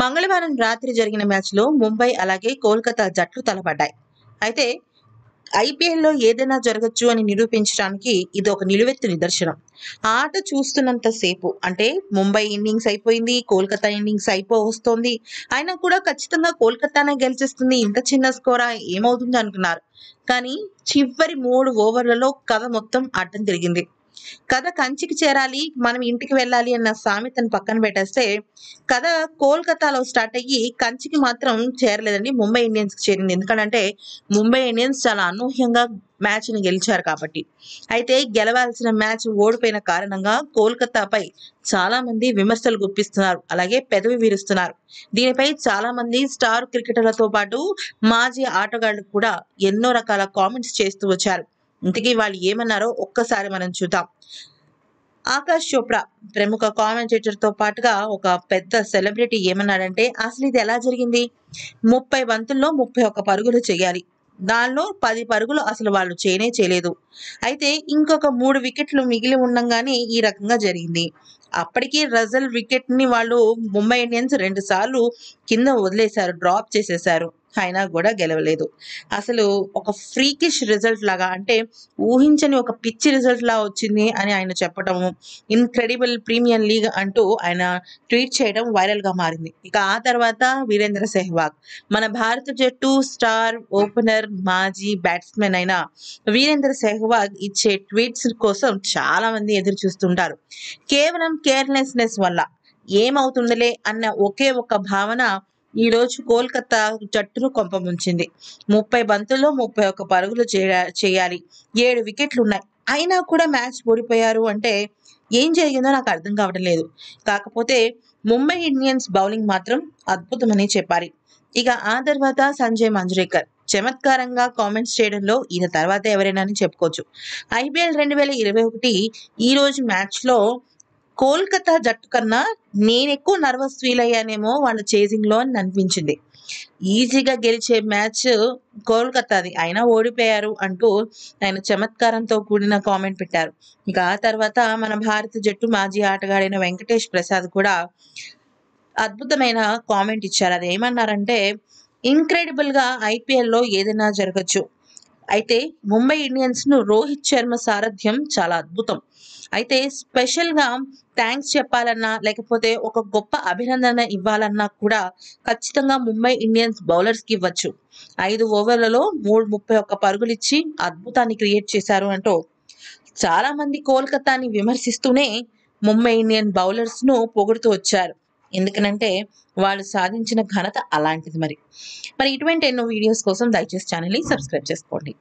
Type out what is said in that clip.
మంగళవారం రాత్రి జరిగిన మ్యాచ్లో ముంబై అలాగే కోల్కతా జట్లు తలపడ్డాయి అయితే ఐపీఎల్లో ఏదైనా జరగచ్చు అని నిరూపించడానికి ఇది ఒక నిలువెత్తు నిదర్శనం ఆట చూస్తున్నంత సేపు అంటే ముంబై ఇన్నింగ్స్ అయిపోయింది కోల్కతా ఇన్నింగ్స్ అయిపో వస్తోంది అయినా కూడా ఖచ్చితంగా కోల్కతానే గెలిచేస్తుంది ఇంత చిన్న స్కోరా ఏమవుతుంది అనుకున్నారు కానీ చివరి మూడు ఓవర్లలో కథ మొత్తం అడ్డం తిరిగింది కథ కంచికి చేరాలి మనం ఇంటికి వెళ్ళాలి అన్న సామెతను పక్కన పెట్టేస్తే కథ కోల్కతాలో స్టార్ట్ అయ్యి కంచికి మాత్రం చేరలేదండి ముంబై ఇండియన్స్కి చేరింది ఎందుకంటే ముంబై ఇండియన్స్ చాలా అనూహ్యంగా మ్యాచ్ని గెలిచారు కాబట్టి అయితే గెలవాల్సిన మ్యాచ్ ఓడిపోయిన కారణంగా కోల్కతాపై చాలా మంది విమర్శలు గుప్పిస్తున్నారు అలాగే పెదవి వీరుస్తున్నారు దీనిపై చాలా మంది స్టార్ క్రికెటర్లతో పాటు మాజీ ఆటగాళ్లు కూడా ఎన్నో రకాల కామెంట్స్ చేస్తూ వచ్చారు ఇంతకీ వాళ్ళు ఏమన్నారో ఒక్కసారి మనం చూద్దాం ఆకాష్ చోప్రా ప్రముఖ కామెంటేటర్తో పాటుగా ఒక పెద్ద సెలబ్రిటీ ఏమన్నాడంటే అసలు ఇది ఎలా జరిగింది ముప్పై వంతుల్లో ముప్పై ఒక్క పరుగులు చేయాలి దానిలో పది పరుగులు అసలు వాళ్ళు చేయనే చేయలేదు అయితే ఇంకొక మూడు వికెట్లు మిగిలి ఉండంగానే ఈ రకంగా జరిగింది అప్పటికీ రజల్ వికెట్ని వాళ్ళు ముంబై ఇండియన్స్ రెండు సార్లు కింద వదిలేశారు డ్రాప్ చేసేశారు అయినా కూడా గెలవలేదు అసలు ఒక ఫ్రీకిష్ రిజల్ట్ లాగా అంటే ఊహించని ఒక పిచ్చి రిజల్ట్ లా వచ్చింది అని ఆయన చెప్పడం ఇన్క్రెడిబుల్ ప్రీమియర్ లీగ్ అంటూ ఆయన ట్వీట్ చేయడం వైరల్ గా మారింది ఇక ఆ తర్వాత వీరేంద్ర సెహ్వాగ్ మన భారత జట్టు స్టార్ ఓపెనర్ మాజీ బ్యాట్స్మెన్ అయిన వీరేంద్ర సెహ్వాగ్ ఇచ్చే ట్వీట్స్ కోసం చాలా మంది ఎదురు చూస్తుంటారు కేవలం కేర్లెస్నెస్ వల్ల ఏమవుతుందిలే అన్న ఒకే ఒక భావన ఈ రోజు కోల్కతా జట్టును కొంపముంచింది ముప్పై బంతుల్లో ముప్పై ఒక్క పరుగులు చేయాలి ఏడు వికెట్లు ఉన్నాయి అయినా కూడా మ్యాచ్ ఓడిపోయారు అంటే ఏం జరిగిందో నాకు అర్థం కావడం లేదు కాకపోతే ముంబై ఇండియన్స్ బౌలింగ్ మాత్రం అద్భుతమని చెప్పాలి ఇక ఆ తర్వాత సంజయ్ మంజ్రేకర్ చమత్కారంగా కామెంట్స్ చేయడంలో ఈయన తర్వాత ఎవరైనా అని చెప్పుకోవచ్చు ఐపీఎల్ రెండు వేల ఇరవై ఒకటి ఈరోజు మ్యాచ్లో కోల్కతా జట్టు కన్నా నేను ఎక్కువ నర్వస్ ఫీల్ అయ్యానేమో వాళ్ళ లో అని అనిపించింది ఈజీగా గెలిచే మ్యాచ్ కోల్కతాది అయినా ఓడిపోయారు అంటూ ఆయన చమత్కారంతో కూడిన కామెంట్ పెట్టారు ఇక ఆ తర్వాత మన భారత జట్టు మాజీ ఆటగాడైన వెంకటేష్ ప్రసాద్ కూడా అద్భుతమైన కామెంట్ ఇచ్చారు అది ఏమన్నారంటే ఇన్క్రెడిబుల్గా ఐపీఎల్లో ఏదైనా జరగచ్చు అయితే ముంబై ఇండియన్స్ ను రోహిత్ శర్మ సారథ్యం చాలా అద్భుతం అయితే స్పెషల్గా థ్యాంక్స్ చెప్పాలన్నా లేకపోతే ఒక గొప్ప అభినందన ఇవ్వాలన్నా కూడా ఖచ్చితంగా ముంబై ఇండియన్స్ బౌలర్స్ కి ఇవ్వచ్చు ఐదు ఓవర్లలో మూడు ముప్పై ఒక్క పరుగులిచ్చి అద్భుతాన్ని క్రియేట్ చేశారు అంటూ చాలా మంది కోల్కతాని విమర్శిస్తూనే ముంబై ఇండియన్ బౌలర్స్ ను పొగుడుతూ వచ్చారు ఎందుకనంటే వాళ్ళు సాధించిన ఘనత అలాంటిది మరి మరి ఇటువంటి ఎన్నో వీడియోస్ కోసం దయచేసి ఛానల్ని సబ్స్క్రైబ్ చేసుకోండి